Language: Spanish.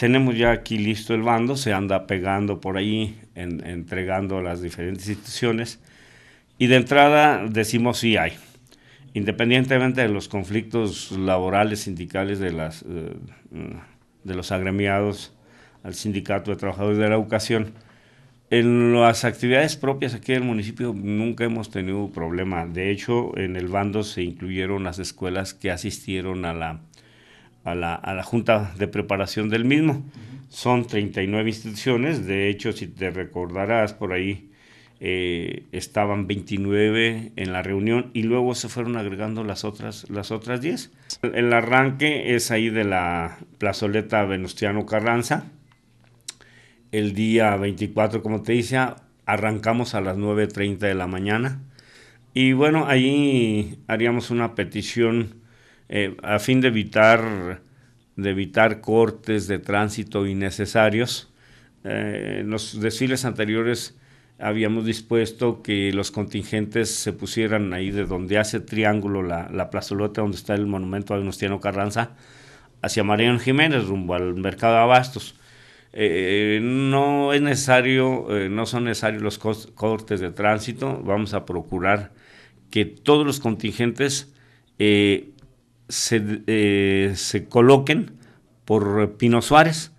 tenemos ya aquí listo el bando, se anda pegando por ahí, entregando a las diferentes instituciones. Y de entrada decimos sí hay. Independientemente de los conflictos laborales, sindicales de, las, eh, mm, de los agremiados al Sindicato de Trabajadores de la Educación, en las actividades propias aquí del municipio nunca hemos tenido problema. De hecho, en el bando se incluyeron las escuelas que asistieron a la a la, Junta de Preparación del mismo. Son 39 instituciones, de hecho, si te recordarás, por ahí eh, estaban 29 en la reunión y luego se fueron agregando las otras, las otras 10. El arranque es ahí de la plazoleta Venustiano Carranza. El día 24, como te decía arrancamos a las 9.30 de la mañana. Y bueno, ahí haríamos una petición eh, a fin de evitar, de evitar cortes de tránsito innecesarios. Eh, en los desfiles anteriores habíamos dispuesto que los contingentes se pusieran ahí de donde hace triángulo la, la plazolota donde está el monumento a Venustiano Carranza hacia Mariano Jiménez rumbo al mercado de abastos. Eh, no es necesario, no son necesarios los cortes de tránsito. Vamos a procurar que todos los contingentes se, eh, se coloquen por Pino Suárez